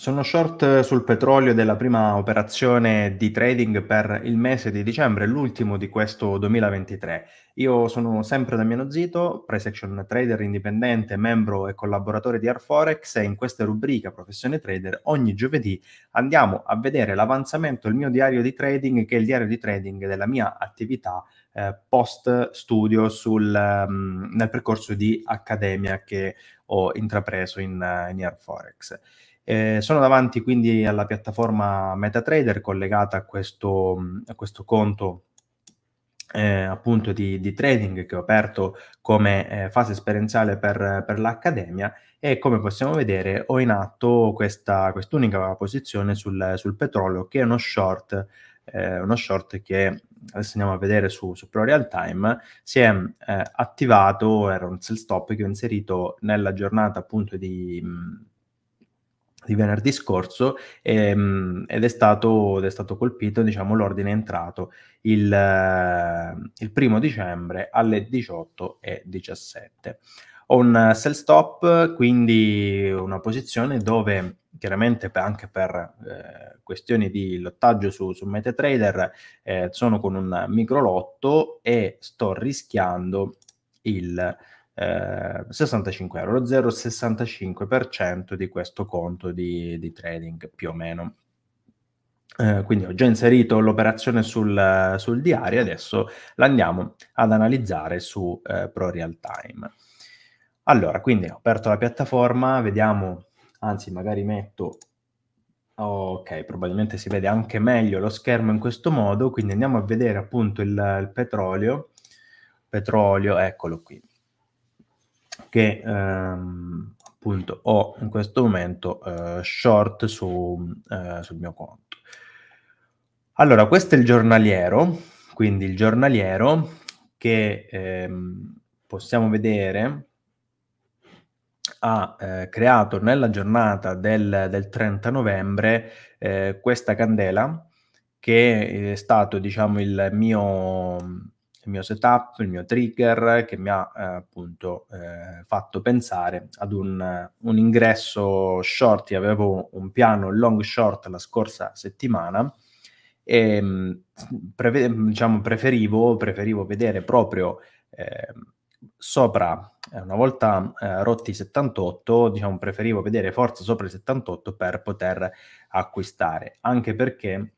Sono short sul petrolio della prima operazione di trading per il mese di dicembre, l'ultimo di questo 2023. Io sono sempre Damiano Zito, price action trader indipendente, membro e collaboratore di Airforex e in questa rubrica Professione Trader ogni giovedì andiamo a vedere l'avanzamento del mio diario di trading che è il diario di trading della mia attività eh, post studio sul, um, nel percorso di accademia che ho intrapreso in, eh, in Airforex. Eh, sono davanti quindi alla piattaforma MetaTrader collegata a questo, a questo conto eh, appunto di, di, trading che ho aperto come eh, fase esperienziale per, per, l'Accademia e come possiamo vedere ho in atto questa, quest'unica posizione sul, sul petrolio che è uno short, eh, uno short che adesso andiamo a vedere su, su Pro Real Time, si è eh, attivato, era un sell stop che ho inserito nella giornata appunto di... Mh, di venerdì scorso ehm, ed, è stato, ed, è stato, colpito, diciamo, l'ordine è entrato il, eh, il primo dicembre alle 18.17. Un sell stop, quindi una posizione dove chiaramente anche per eh, questioni di lottaggio su, su MetaTrader eh, sono con un micro lotto e sto rischiando il 65 eh, euro, lo 0,65% di questo conto di, di, trading più o meno. Eh, quindi ho già inserito l'operazione sul, sul diario, adesso l'andiamo ad analizzare su eh, Pro Real Time. Allora, quindi ho aperto la piattaforma, vediamo, anzi magari metto Ok, probabilmente si vede anche meglio lo schermo in questo modo, quindi andiamo a vedere appunto il, il petrolio. Petrolio, eccolo qui che ehm, appunto ho in questo momento eh, short su, eh, sul mio conto. Allora, questo è il giornaliero, quindi il giornaliero che ehm, possiamo vedere ha eh, creato nella giornata del, del 30 novembre eh, questa candela che è stato diciamo il mio il mio setup, il mio trigger che mi ha eh, appunto eh, fatto pensare ad un, un ingresso short. Io avevo un piano long short la scorsa settimana e mm, preve, diciamo, preferivo, preferivo, vedere proprio ehm, eh, sopra, una volta eh, rotti i 78, diciamo, preferivo vedere forza sopra i 78 per poter acquistare, anche perché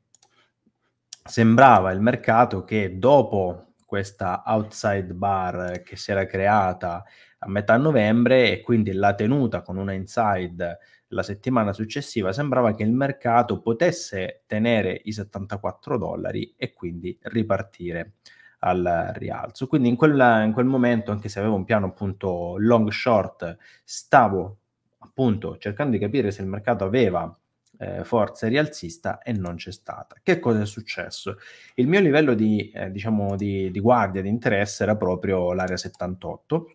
sembrava il mercato che dopo questa outside bar che si era creata a metà novembre e quindi la tenuta con una inside la settimana successiva sembrava che il mercato potesse tenere i 74 dollari e quindi ripartire al rialzo. Quindi in, quella, in quel momento, anche se avevo un piano appunto long short, stavo appunto cercando di capire se il mercato aveva eh, forza rialzista e non c'è stata. Che cosa è successo? Il mio livello di, eh, diciamo di, di guardia, di interesse era proprio l'area 78,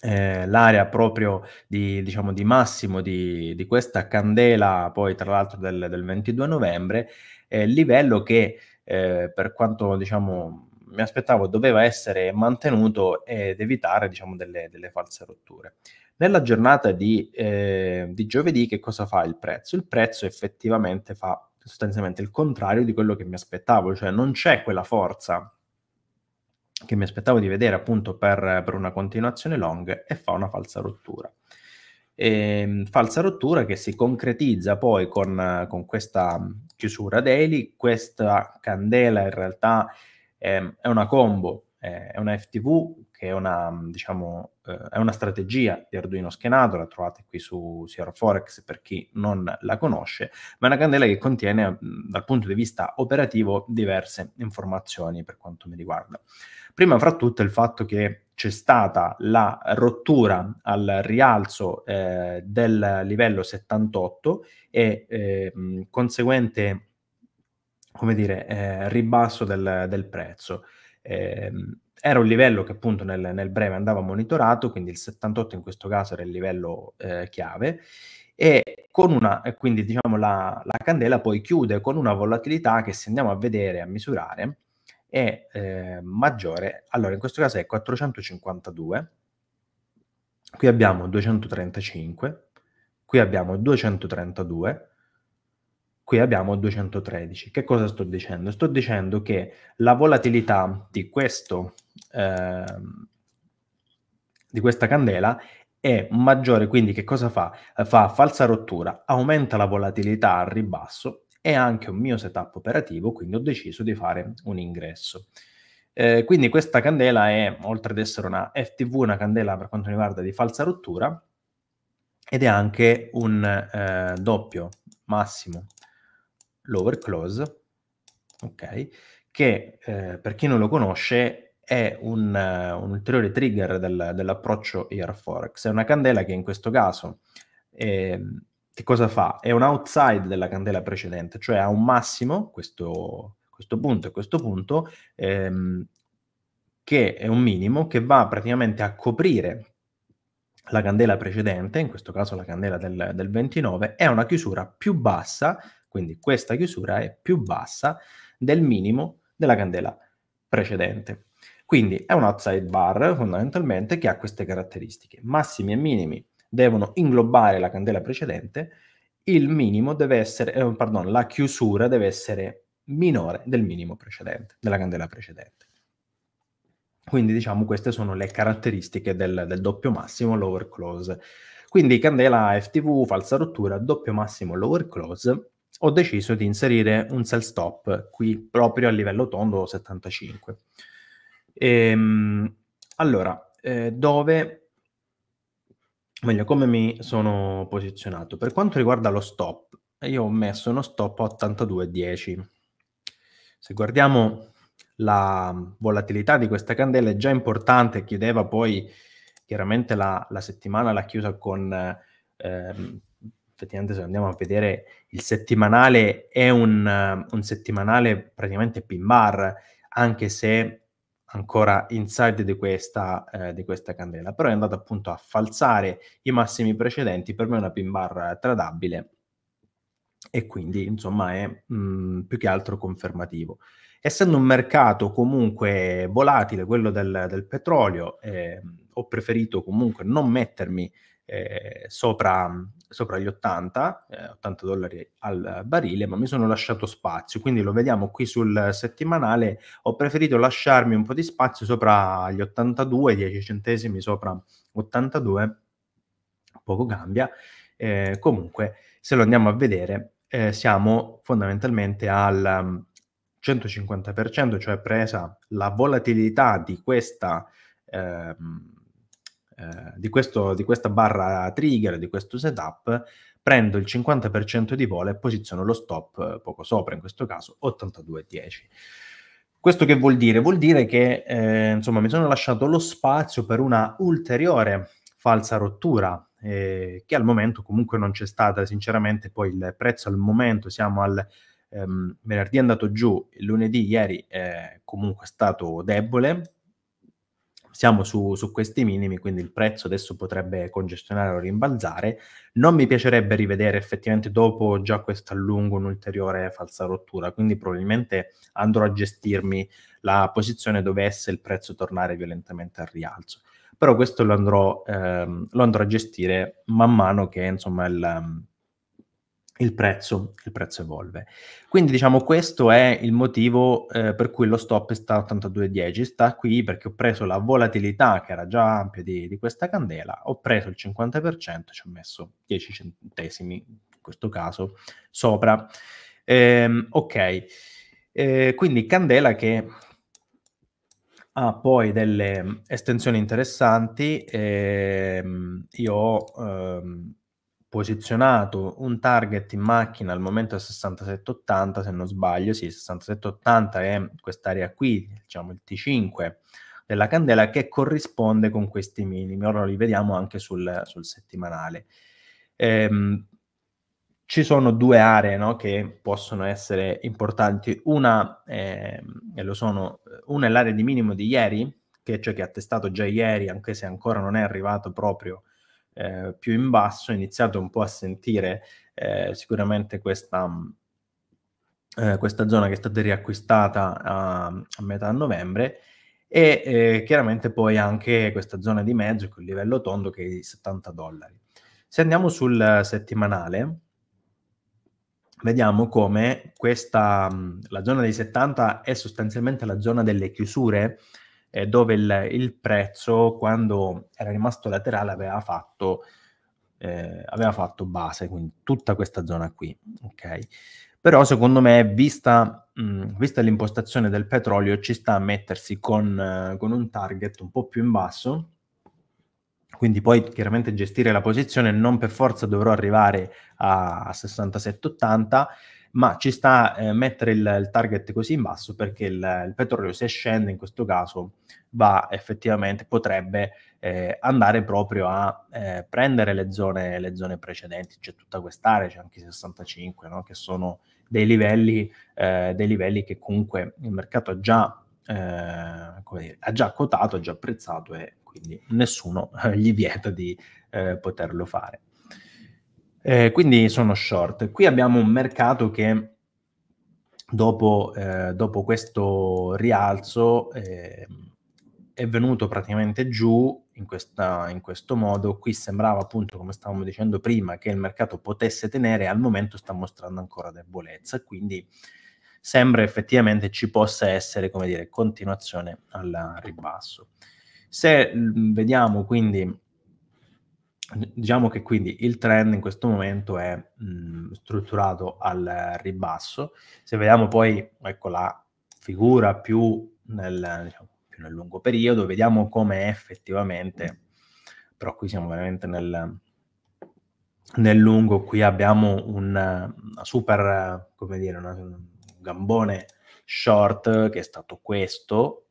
eh, l'area proprio di, diciamo, di massimo di, di, questa candela, poi tra l'altro del, del 22 novembre, eh, livello che eh, per quanto diciamo, mi aspettavo doveva essere mantenuto ed evitare diciamo, delle, delle false rotture. Nella giornata di, eh, di giovedì che cosa fa il prezzo? Il prezzo effettivamente fa sostanzialmente il contrario di quello che mi aspettavo, cioè non c'è quella forza che mi aspettavo di vedere appunto per, per una continuazione long e fa una falsa rottura. E, ehm, falsa rottura che si concretizza poi con, con, questa chiusura daily, questa candela in realtà è, ehm, è una combo eh, è una FTV che è una, diciamo, eh, è una strategia di Arduino schenato, la trovate qui su Sierra Forex per chi non la conosce, ma è una candela che contiene dal punto di vista operativo diverse informazioni per quanto mi riguarda. Prima fra tutte il fatto che c'è stata la rottura al rialzo eh, del livello 78 e eh, conseguente come dire, eh, ribasso del, del prezzo. Eh, era un livello che appunto nel, nel, breve andava monitorato, quindi il 78 in questo caso era il livello eh, chiave, e con una, quindi diciamo la, la, candela poi chiude con una volatilità che se andiamo a vedere, a misurare, è eh, maggiore, allora in questo caso è 452, qui abbiamo 235, qui abbiamo 232, qui abbiamo 213. Che cosa sto dicendo? Sto dicendo che la volatilità di, questo, ehm, di questa candela è maggiore, quindi che cosa fa? Fa falsa rottura, aumenta la volatilità al ribasso e anche un mio setup operativo, quindi ho deciso di fare un ingresso. Eh, quindi questa candela è, oltre ad essere una FTV, una candela per quanto riguarda di falsa rottura, ed è anche un eh, doppio massimo close, ok? che eh, per chi non lo conosce è un, uh, un ulteriore trigger del, dell'approccio IRForex. È una candela che in questo caso eh, che cosa fa? È un outside della candela precedente, cioè ha un massimo, questo, questo punto e questo punto, ehm, che è un minimo che va praticamente a coprire la candela precedente, in questo caso la candela del, del 29, è una chiusura più bassa quindi questa chiusura è più bassa del minimo della candela precedente. Quindi è un outside bar fondamentalmente che ha queste caratteristiche. Massimi e minimi devono inglobare la candela precedente, il minimo deve essere, eh, pardon, la chiusura deve essere minore del minimo precedente, della candela precedente. Quindi diciamo queste sono le caratteristiche del, del doppio massimo lower close. Quindi candela FTV, falsa rottura, doppio massimo lower close ho deciso di inserire un sell stop qui proprio a livello tondo 75. Ehm, allora, eh, dove, meglio, come mi sono posizionato? Per quanto riguarda lo stop, io ho messo uno stop a 82,10. Se guardiamo la volatilità di questa candela è già importante, chiudeva poi chiaramente la, la settimana l'ha chiusa con... Eh, effettivamente se andiamo a vedere il settimanale è un, un settimanale praticamente pin bar, anche se ancora inside di questa, eh, di questa candela, però è andato appunto a falsare i massimi precedenti, per me è una pin bar tradabile e quindi insomma è mh, mm, più che altro confermativo. Essendo un mercato comunque volatile, quello del, del petrolio, eh, ho preferito comunque non mettermi eh, sopra sopra gli 80, eh, 80 dollari al barile, ma mi sono lasciato spazio, quindi lo vediamo qui sul settimanale, ho preferito lasciarmi un po' di spazio sopra gli 82, 10 centesimi sopra 82, poco cambia, eh, comunque se lo andiamo a vedere eh, siamo fondamentalmente al 150%, mm, cioè presa la volatilità di questa... Ehm, eh, di, questo, di questa barra trigger, di questo setup, prendo il 50% di volo e posiziono lo stop eh, poco sopra, in questo caso 82,10. Questo che vuol dire? Vuol dire che eh, insomma, mi sono lasciato lo spazio per una ulteriore falsa rottura, eh, che al momento comunque non c'è stata, sinceramente poi il prezzo al momento siamo al ehm, venerdì è andato giù, lunedì ieri eh, è comunque stato debole, siamo su, su, questi minimi, quindi il prezzo adesso potrebbe congestionare o rimbalzare. Non mi piacerebbe rivedere effettivamente dopo già questo a lungo un'ulteriore falsa rottura, quindi probabilmente andrò a gestirmi la posizione dovesse il prezzo tornare violentemente al rialzo. Però questo lo andrò, ehm, lo andrò a gestire man mano che insomma il il prezzo, il prezzo evolve. Quindi diciamo questo è il motivo eh, per cui lo stop sta a 82,10, sta qui perché ho preso la volatilità che era già ampia di, di questa candela, ho preso il 50%, ci ho messo 10 centesimi in questo caso sopra. Ehm, ok, eh, quindi candela che ha poi delle estensioni interessanti, ehm, io ho... Ehm, posizionato un target in macchina al momento è 6780, se non sbaglio, sì, 6780 è quest'area qui, diciamo il T5 della candela che corrisponde con questi minimi. Ora li vediamo anche sul, sul settimanale. Ehm, ci sono due aree no, che possono essere importanti. Una, eh, sono, una è l'area di minimo di ieri, che è cioè che ha testato già ieri, anche se ancora non è arrivato proprio eh, più in basso, ho iniziato un po' a sentire eh, sicuramente questa, mm, eh, questa, zona che è stata riacquistata a, a metà novembre e eh, chiaramente poi anche questa zona di mezzo con il livello tondo che è di 70 dollari. Se andiamo sul settimanale, vediamo come questa, mm, la zona dei 70 è sostanzialmente la zona delle chiusure eh, dove il, il, prezzo quando era rimasto laterale aveva fatto, eh, aveva fatto base, quindi tutta questa zona qui. Okay? Però secondo me, vista, mh, mm, vista, l'impostazione del petrolio, ci sta a mettersi con, uh, con un target un po' più in basso, quindi poi chiaramente gestire la posizione non per forza dovrò arrivare a 67-80 ma ci sta eh, mettere il, il, target così in basso perché il, il, petrolio se scende in questo caso va effettivamente, potrebbe eh, andare proprio a eh, prendere le zone, le zone precedenti, c'è tutta quest'area, c'è anche i 65, no? che sono dei livelli, eh, dei livelli che comunque il mercato ha già, eh, dire, ha già quotato, ha già apprezzato e quindi nessuno eh, gli vieta di poterlo fare. Eh, quindi sono short. Qui abbiamo un mercato che dopo, eh, dopo questo rialzo eh, è venuto praticamente giù in, questa, in, questo modo. Qui sembrava appunto, come stavamo dicendo prima, che il mercato potesse tenere, al momento sta mostrando ancora debolezza, quindi sembra effettivamente ci possa essere, come dire, continuazione al ribasso. Se mm, vediamo quindi Diciamo che quindi il trend in questo momento è mh, mhmm, strutturato al ribasso. Se vediamo poi ecco, la figura più nel, diciamo, più nel lungo periodo, vediamo come effettivamente, però qui siamo veramente nel, nel lungo, qui abbiamo un super, come dire, una, un gambone short che è stato questo,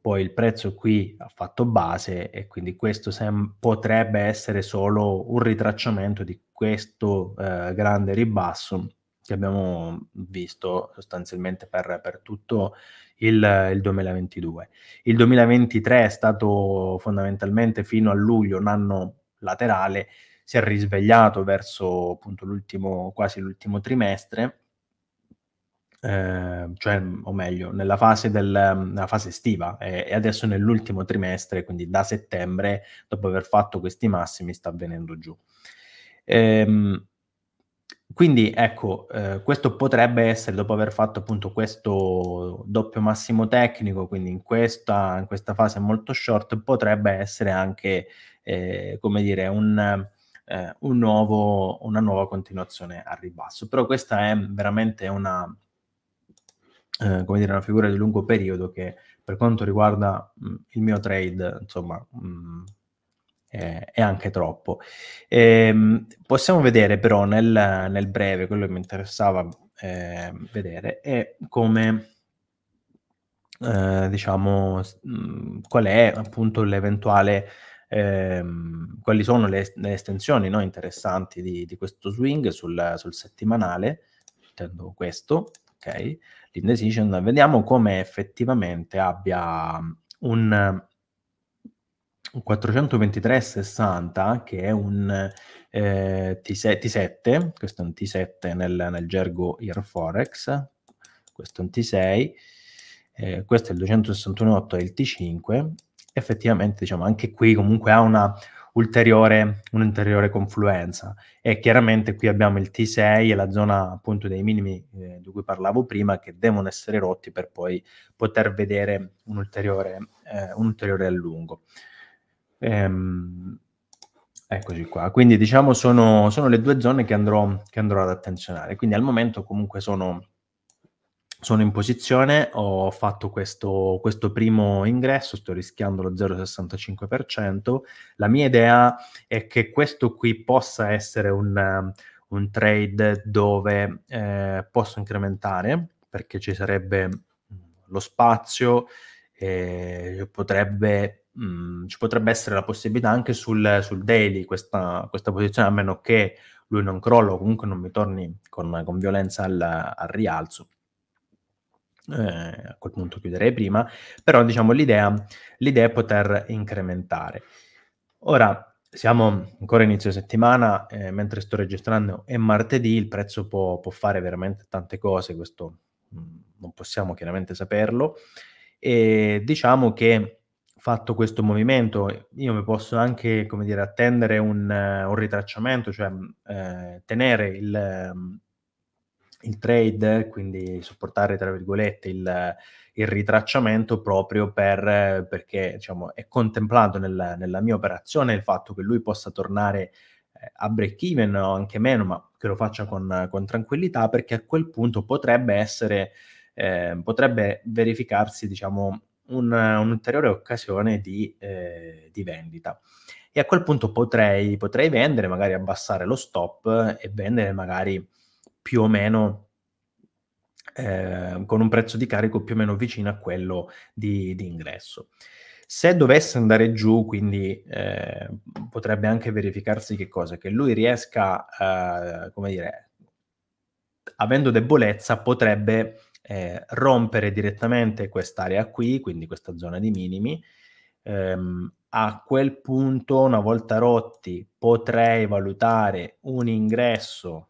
poi il prezzo qui ha fatto base e quindi questo sem- potrebbe essere solo un ritracciamento di questo eh, grande ribasso che abbiamo visto sostanzialmente per, per tutto il, il, 2022. Il 2023 è stato fondamentalmente fino a luglio un anno laterale, si è risvegliato verso appunto l'ultimo, quasi l'ultimo trimestre Ehm, cioè, o meglio, nella fase, del, nella fase estiva eh, e adesso nell'ultimo trimestre, quindi da settembre, dopo aver fatto questi massimi, sta venendo giù. Ehm, quindi ecco, eh, questo potrebbe essere dopo aver fatto appunto questo doppio massimo tecnico, quindi in questa, in questa fase molto short, potrebbe essere anche, eh, come dire, un, eh, un nuovo, una nuova continuazione al ribasso. Però questa è veramente una, eh, come dire, una figura di lungo periodo che per quanto riguarda mh, il mio trade, insomma, mh, è, è, anche troppo. E, ehm, possiamo vedere però nel, nel, breve, quello che mi interessava eh, vedere, è come... Eh, diciamo mh, qual è appunto l'eventuale ehm, quali sono le, le estensioni no, interessanti di, di, questo swing sul, sul settimanale intendo questo ok? L'indecision, vediamo come effettivamente abbia un, un 423-60 che è un eh, T7, questo è un T7 nel, nel gergo IRForex, questo è un T6, eh, questo è il 261.8 e il T5, effettivamente diciamo anche qui comunque ha una ulteriore, un'ulteriore confluenza. E chiaramente qui abbiamo il T6 e la zona appunto dei minimi eh, di cui parlavo prima che devono essere rotti per poi poter vedere un ulteriore, eh, un ulteriore allungo. Ehm, eccoci qua. Quindi diciamo sono, sono le due zone che andrò, che andrò ad attenzionare. Quindi al momento comunque sono sono in posizione, ho fatto questo, questo primo ingresso, sto rischiando lo 0,65%. La mia idea è che questo qui possa essere un, un trade dove eh, posso incrementare perché ci sarebbe mm, lo spazio e potrebbe, mh, mm, ci potrebbe essere la possibilità anche sul, sul daily questa, questa posizione, a meno che lui non crolla o comunque non mi torni con, con violenza al, al rialzo eh, a quel punto chiuderei prima, però diciamo l'idea, l'idea è poter incrementare. Ora, siamo ancora inizio settimana, eh, mentre sto registrando è martedì, il prezzo può, può fare veramente tante cose, questo mm, non possiamo chiaramente saperlo, e diciamo che fatto questo movimento io mi posso anche, come dire, attendere un, eh, un ritracciamento, cioè mm, eh, tenere il mm, il trade, quindi supportare tra virgolette il, il ritracciamento proprio per, perché diciamo, è contemplato nel, nella mia operazione il fatto che lui possa tornare eh, a break even o anche meno, ma che lo faccia con, con tranquillità perché a quel punto potrebbe essere, eh, potrebbe verificarsi diciamo, un, un'ulteriore occasione di, eh, di vendita e a quel punto potrei, potrei vendere, magari abbassare lo stop e vendere magari più o meno eh, con un prezzo di carico più o meno vicino a quello di, di ingresso. Se dovesse andare giù, quindi eh, potrebbe anche verificarsi che cosa? Che lui riesca, eh, come dire, avendo debolezza, potrebbe eh, rompere direttamente quest'area qui, quindi questa zona di minimi, ehm, a quel punto, una volta rotti, potrei valutare un ingresso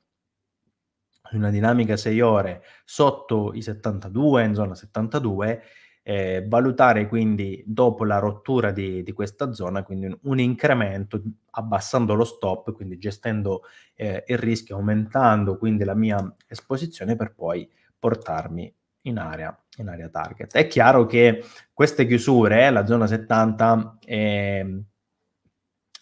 una dinamica 6 ore sotto i 72, in zona 72, eh, valutare quindi dopo la rottura di, di questa zona, quindi un, un, incremento abbassando lo stop, quindi gestendo eh, il rischio, aumentando quindi la mia esposizione per poi portarmi in area, in area target. È chiaro che queste chiusure, eh, la zona 70, eh,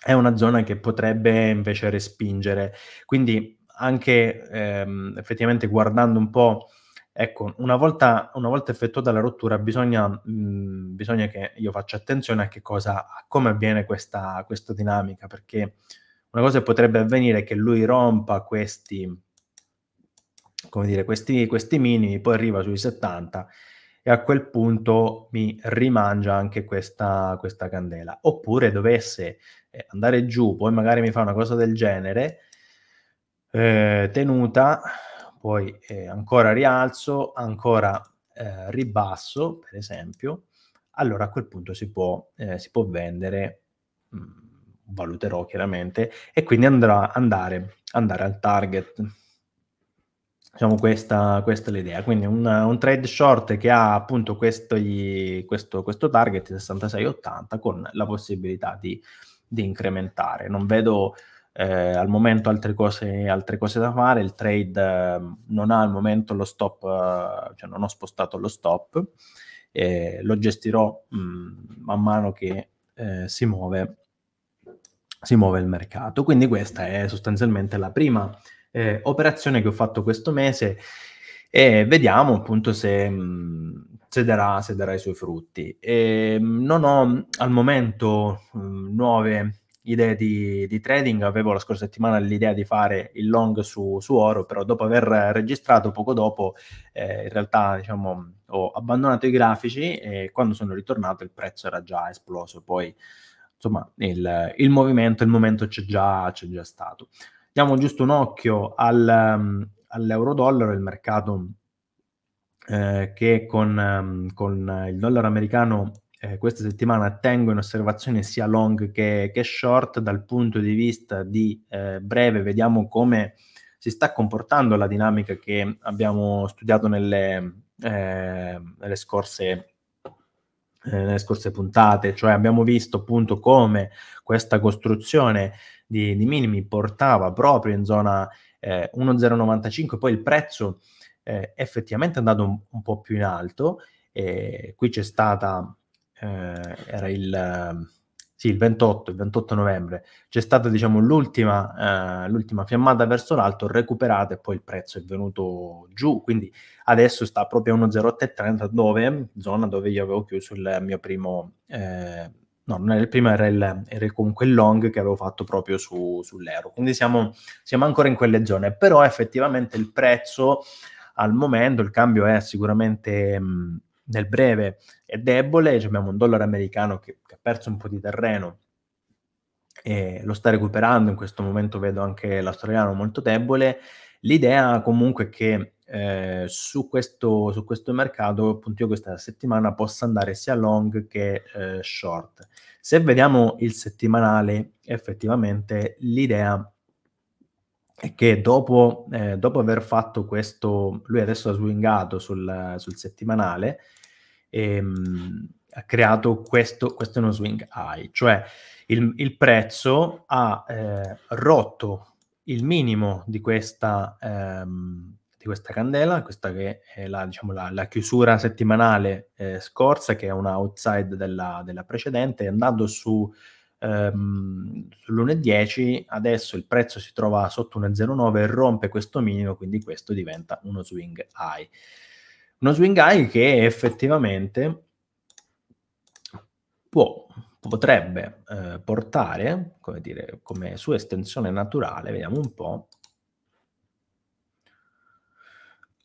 è una zona che potrebbe invece respingere, quindi anche ehm, effettivamente guardando un po', ecco, una volta, una volta effettuata la rottura bisogna, mh, mhmm, bisogna, che io faccia attenzione a che cosa, a come avviene questa, questa dinamica, perché una cosa potrebbe avvenire è che lui rompa questi, come dire, questi, questi minimi, poi arriva sui 70 e a quel punto mi rimangia anche questa, questa candela. Oppure dovesse eh, andare giù, poi magari mi fa una cosa del genere, eh, tenuta, poi eh, ancora rialzo, ancora eh, ribasso, per esempio, allora a quel punto si può, eh, si può vendere, mh, mm, valuterò chiaramente, e quindi andrà, andare, andare al target. Diciamo questa, questa è l'idea, quindi un, un, trade short che ha appunto questi, questo, questo target 66-80 con la possibilità di, di incrementare. Non vedo eh, al momento altre cose, altre cose, da fare, il trade eh, non ha al momento lo stop, eh, cioè non ho spostato lo stop, eh, lo gestirò mh, mm, man mano che eh, si muove, si, muove, il mercato. Quindi questa è sostanzialmente la prima eh, operazione che ho fatto questo mese e vediamo appunto se... Mh, mm, se darà, se darà, i suoi frutti. E, ehm, non ho al momento mh, mm, nuove idee di, di, trading, avevo la scorsa settimana l'idea di fare il long su, su oro, però dopo aver registrato poco dopo, eh, in realtà diciamo, ho abbandonato i grafici e quando sono ritornato il prezzo era già esploso, poi insomma il, il movimento, il momento c'è già, c'è già stato. Diamo giusto un occhio al, all'euro-dollaro, il mercato eh, che con, con il dollaro americano eh, questa settimana tengo in osservazione sia long che, che short dal punto di vista di eh, breve, vediamo come si sta comportando la dinamica che abbiamo studiato nelle, eh, nelle scorse eh, nelle scorse puntate, cioè abbiamo visto appunto come questa costruzione di, di minimi portava proprio in zona eh, 1,095, poi il prezzo eh, effettivamente è andato un, un po' più in alto, eh, qui c'è stata eh, era il, ehm, sì, il, 28, il, 28, novembre, c'è stata diciamo, l'ultima, eh, l'ultima fiammata verso l'alto recuperata e poi il prezzo è venuto giù, quindi adesso sta proprio a 1,0830 dove, zona dove io avevo chiuso il mio primo... Eh, no, non era il primo, era, il, era comunque il long che avevo fatto proprio su, sull'euro. Quindi siamo, siamo ancora in quelle zone, però effettivamente il prezzo al momento, il cambio è sicuramente mh, nel breve è debole, cioè abbiamo un dollaro americano che, che, ha perso un po' di terreno e lo sta recuperando, in questo momento vedo anche l'australiano molto debole, l'idea comunque è che eh, su, questo, su, questo, mercato, appunto io questa settimana possa andare sia long che eh, short. Se vediamo il settimanale, effettivamente l'idea è che dopo, eh, dopo aver fatto questo, lui adesso ha swingato sul, sul settimanale, ehm, ha creato questo, questo è uno swing high, cioè il, il prezzo ha eh, rotto il minimo di questa, ehm, di questa candela, questa che è la, diciamo, la, la chiusura settimanale eh, scorsa, che è una outside della, della precedente, andando su ehm, sull'1,10 adesso il prezzo si trova sotto 1,09 e rompe questo minimo, quindi questo diventa uno swing high. Uno swing high che effettivamente può, potrebbe eh, portare, come dire, come sua estensione naturale, vediamo un po',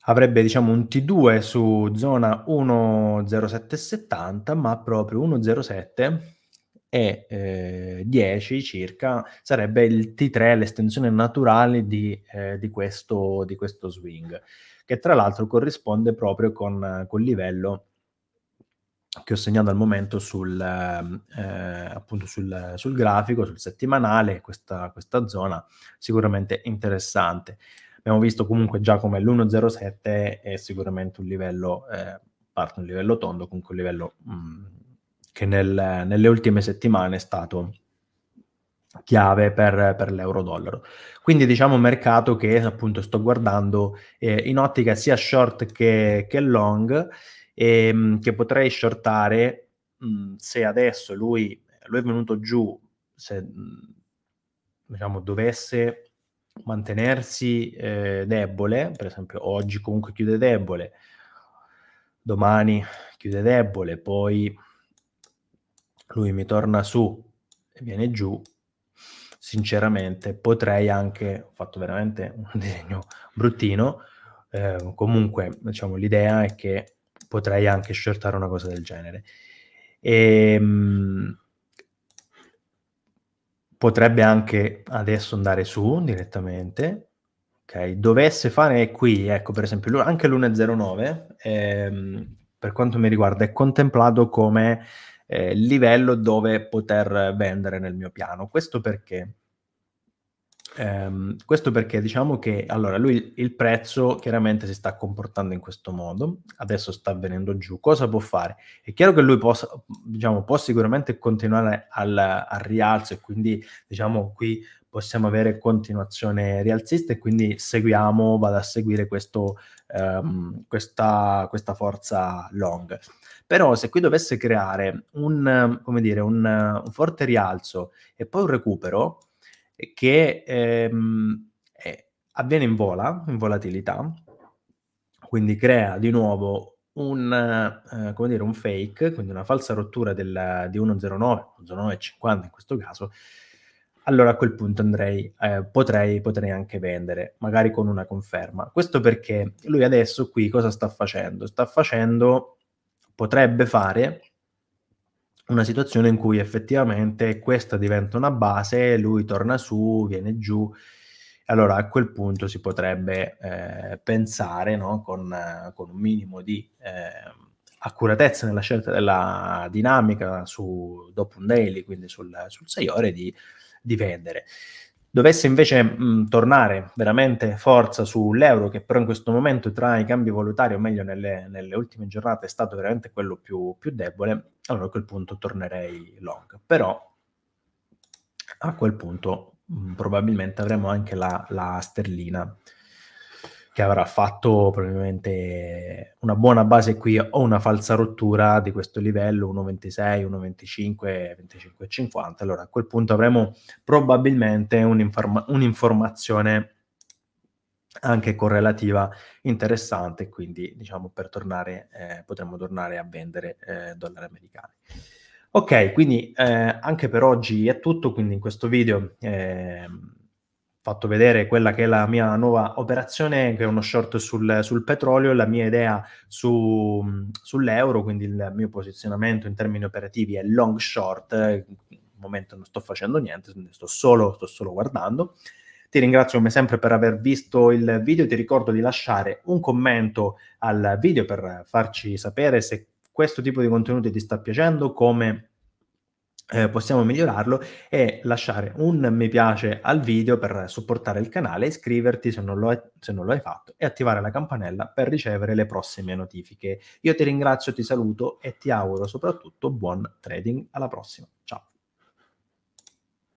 avrebbe diciamo un T2 su zona 10770, ma proprio 107 e eh, 10 circa sarebbe il T3, l'estensione naturale di, eh, di, questo, di questo swing che tra l'altro corrisponde proprio con quel eh, livello che ho segnato al momento sul, ehm, eh, appunto sul, sul, grafico, sul settimanale, questa, questa zona sicuramente interessante. Abbiamo visto comunque già come l'1.07 è sicuramente un livello, eh, parte un livello tondo, comunque un livello mh, mm, che nel, nelle ultime settimane è stato chiave per, per l'euro-dollaro. Quindi diciamo un mercato che appunto sto guardando eh, in ottica sia short che, che long, ehm, che potrei shortare mh, mm, se adesso lui, lui, è venuto giù, se mm, diciamo dovesse mantenersi eh, debole, per esempio oggi comunque chiude debole, domani chiude debole, poi lui mi torna su e viene giù, sinceramente potrei anche, ho fatto veramente un disegno bruttino, eh, comunque diciamo, l'idea è che potrei anche shirtare una cosa del genere. E, ehm, mh, potrebbe anche adesso andare su direttamente, ok? Dovesse fare qui, ecco per esempio, anche l'1.09, ehm, per quanto mi riguarda, è contemplato come eh, livello dove poter vendere nel mio piano. Questo perché? Um, questo perché diciamo che allora lui il prezzo chiaramente si sta comportando in questo modo, adesso sta venendo giù, cosa può fare? È chiaro che lui possa, diciamo, può sicuramente continuare al, al rialzo e quindi diciamo qui possiamo avere continuazione rialzista e quindi seguiamo, vado a seguire questo, um, questa, questa forza long però se qui dovesse creare un, dire, un, un forte rialzo e poi un recupero eh, che ehm, è, avviene in vola, in volatilità, quindi crea di nuovo un, eh, come dire, un fake, quindi una falsa rottura del, di 1,09, 1,0950 in questo caso, allora a quel punto andrei, eh, potrei, potrei, anche vendere, magari con una conferma. Questo perché lui adesso qui cosa sta facendo? Sta facendo potrebbe fare una situazione in cui effettivamente questa diventa una base, lui torna su, viene giù. Allora a quel punto si potrebbe eh, pensare no? con, con, un minimo di eh, accuratezza nella scelta della dinamica su, dopo un daily, quindi sul, sul 6 ore, di, di vendere. Dovesse invece mh, mm, tornare veramente forza sull'euro, che però in questo momento tra i cambi valutari, o meglio nelle, nelle ultime giornate, è stato veramente quello più, più, debole, allora a quel punto tornerei long. Però a quel punto mh, mm, probabilmente avremo anche la, la sterlina che avrà fatto probabilmente una buona base qui o una falsa rottura di questo livello 1,26, 1,25, 25,50. Allora a quel punto avremo probabilmente un'inform- un'informazione anche correlativa interessante, quindi diciamo per tornare eh, potremmo tornare a vendere eh, dollari americani. Ok, quindi eh, anche per oggi è tutto, quindi in questo video ehm, fatto vedere quella che è la mia nuova operazione, che è uno short sul, sul petrolio, la mia idea su, sull'euro, quindi il mio posizionamento in termini operativi è long short, al momento non sto facendo niente, sto solo, sto solo guardando. Ti ringrazio come sempre per aver visto il video, ti ricordo di lasciare un commento al video per farci sapere se questo tipo di contenuti ti sta piacendo, come eh, possiamo migliorarlo e lasciare un mi piace al video per supportare il canale, iscriverti se non, hai, se non, lo hai fatto e attivare la campanella per ricevere le prossime notifiche. Io ti ringrazio, ti saluto e ti auguro soprattutto buon trading. Alla prossima.